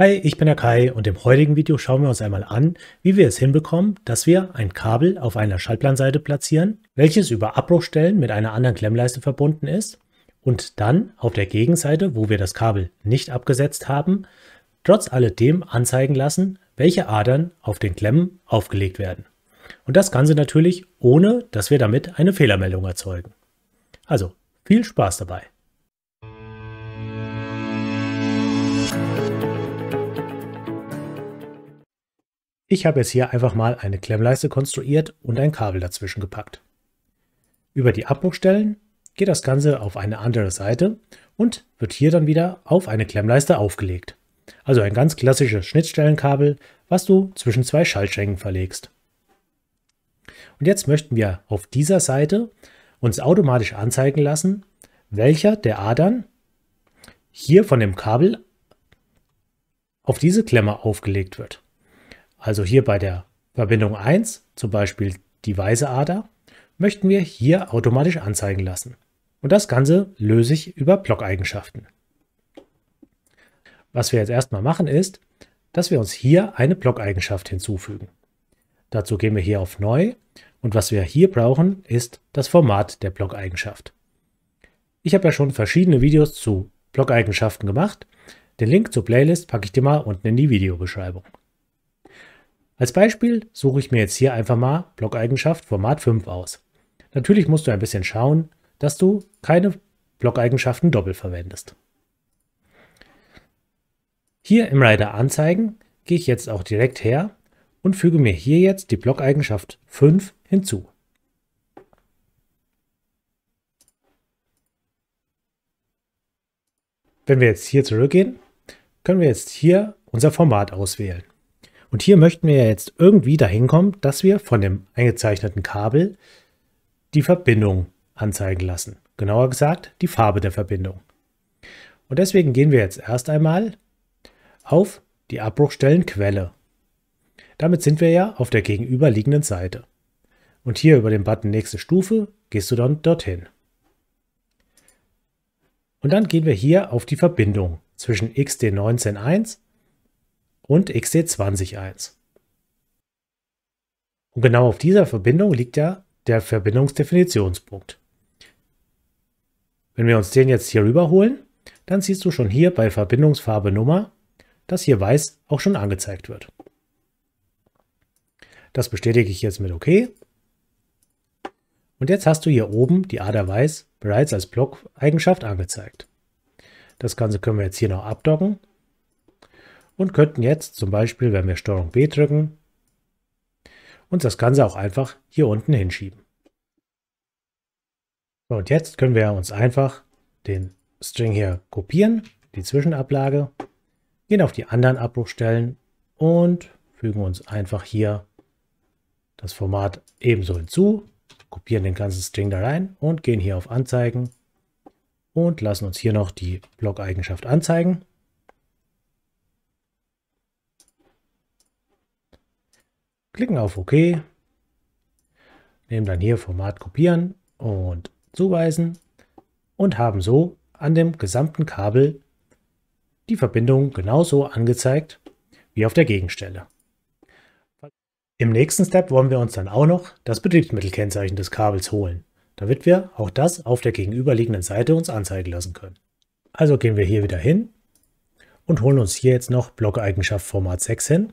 Hi, ich bin der Kai und im heutigen Video schauen wir uns einmal an, wie wir es hinbekommen, dass wir ein Kabel auf einer Schaltplanseite platzieren, welches über Abbruchstellen mit einer anderen Klemmleiste verbunden ist und dann auf der Gegenseite, wo wir das Kabel nicht abgesetzt haben, trotz alledem anzeigen lassen, welche Adern auf den Klemmen aufgelegt werden. Und das Ganze natürlich, ohne dass wir damit eine Fehlermeldung erzeugen. Also viel Spaß dabei! Ich habe jetzt hier einfach mal eine Klemmleiste konstruiert und ein Kabel dazwischen gepackt. Über die Abbruchstellen geht das Ganze auf eine andere Seite und wird hier dann wieder auf eine Klemmleiste aufgelegt. Also ein ganz klassisches Schnittstellenkabel, was du zwischen zwei Schaltschränken verlegst. Und jetzt möchten wir auf dieser Seite uns automatisch anzeigen lassen, welcher der Adern hier von dem Kabel auf diese Klemme aufgelegt wird also hier bei der Verbindung 1, zum Beispiel die weiße Ader, möchten wir hier automatisch anzeigen lassen. Und das Ganze löse ich über Blockeigenschaften. Was wir jetzt erstmal machen ist, dass wir uns hier eine Blockeigenschaft hinzufügen. Dazu gehen wir hier auf Neu und was wir hier brauchen, ist das Format der Blockeigenschaft. Ich habe ja schon verschiedene Videos zu Blogeigenschaften gemacht. Den Link zur Playlist packe ich dir mal unten in die Videobeschreibung. Als Beispiel suche ich mir jetzt hier einfach mal Blockeigenschaft Format 5 aus. Natürlich musst du ein bisschen schauen, dass du keine Blockeigenschaften doppelt verwendest. Hier im Rider Anzeigen gehe ich jetzt auch direkt her und füge mir hier jetzt die Blockeigenschaft 5 hinzu. Wenn wir jetzt hier zurückgehen, können wir jetzt hier unser Format auswählen. Und hier möchten wir ja jetzt irgendwie dahin kommen, dass wir von dem eingezeichneten Kabel die Verbindung anzeigen lassen. Genauer gesagt, die Farbe der Verbindung. Und deswegen gehen wir jetzt erst einmal auf die Abbruchstellenquelle. Damit sind wir ja auf der gegenüberliegenden Seite. Und hier über den Button Nächste Stufe gehst du dann dorthin. Und dann gehen wir hier auf die Verbindung zwischen XD19.1 und XT20 1. Und genau auf dieser Verbindung liegt ja der Verbindungsdefinitionspunkt. Wenn wir uns den jetzt hier rüberholen, dann siehst du schon hier bei Verbindungsfarbe Nummer, dass hier weiß auch schon angezeigt wird. Das bestätige ich jetzt mit OK. Und jetzt hast du hier oben die Ader Weiß bereits als Block-Eigenschaft angezeigt. Das Ganze können wir jetzt hier noch abdocken und könnten jetzt zum Beispiel, wenn wir STRG B drücken, uns das Ganze auch einfach hier unten hinschieben. und jetzt können wir uns einfach den String hier kopieren, die Zwischenablage, gehen auf die anderen Abbruchstellen und fügen uns einfach hier das Format ebenso hinzu, kopieren den ganzen String da rein und gehen hier auf Anzeigen und lassen uns hier noch die Block-Eigenschaft anzeigen. klicken auf OK, nehmen dann hier Format kopieren und zuweisen und haben so an dem gesamten Kabel die Verbindung genauso angezeigt wie auf der Gegenstelle. Im nächsten Step wollen wir uns dann auch noch das Betriebsmittelkennzeichen des Kabels holen, damit wir auch das auf der gegenüberliegenden Seite uns anzeigen lassen können. Also gehen wir hier wieder hin und holen uns hier jetzt noch Blockeigenschaft Format 6 hin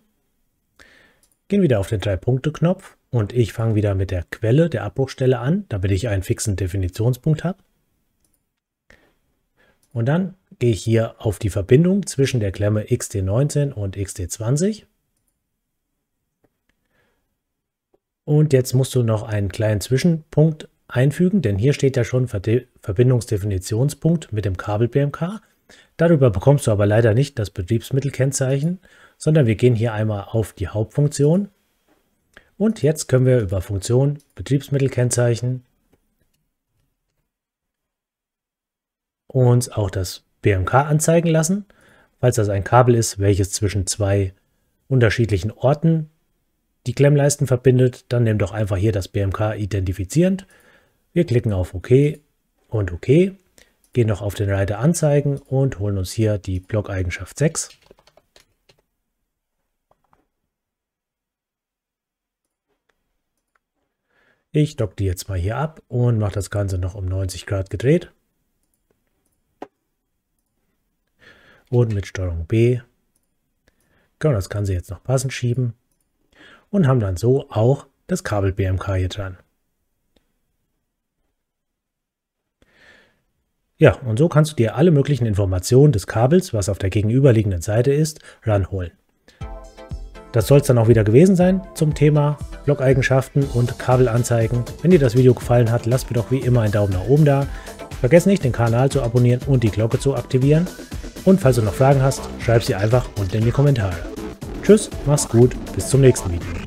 Gehen wieder auf den Drei-Punkte-Knopf und ich fange wieder mit der Quelle der Abbruchstelle an, damit ich einen fixen Definitionspunkt habe. Und dann gehe ich hier auf die Verbindung zwischen der Klemme XT19 und XT20. Und jetzt musst du noch einen kleinen Zwischenpunkt einfügen, denn hier steht ja schon Verbindungsdefinitionspunkt mit dem Kabel BMK. Darüber bekommst du aber leider nicht das Betriebsmittelkennzeichen, sondern wir gehen hier einmal auf die Hauptfunktion. Und jetzt können wir über Funktion Betriebsmittelkennzeichen uns auch das BMK anzeigen lassen, falls das ein Kabel ist, welches zwischen zwei unterschiedlichen Orten die Klemmleisten verbindet, dann nimm doch einfach hier das BMK identifizierend. Wir klicken auf OK und OK gehen noch auf den Reiter Anzeigen und holen uns hier die Block-Eigenschaft 6. Ich dock die jetzt mal hier ab und mache das Ganze noch um 90 Grad gedreht. Und mit STRG B können wir das Ganze jetzt noch passend schieben und haben dann so auch das Kabel BMK hier dran. Ja, und so kannst du dir alle möglichen Informationen des Kabels, was auf der gegenüberliegenden Seite ist, ranholen. Das soll es dann auch wieder gewesen sein zum Thema Blockeigenschaften und Kabelanzeigen. Wenn dir das Video gefallen hat, lass mir doch wie immer einen Daumen nach oben da. Vergiss nicht, den Kanal zu abonnieren und die Glocke zu aktivieren. Und falls du noch Fragen hast, schreib sie einfach unten in die Kommentare. Tschüss, mach's gut, bis zum nächsten Video.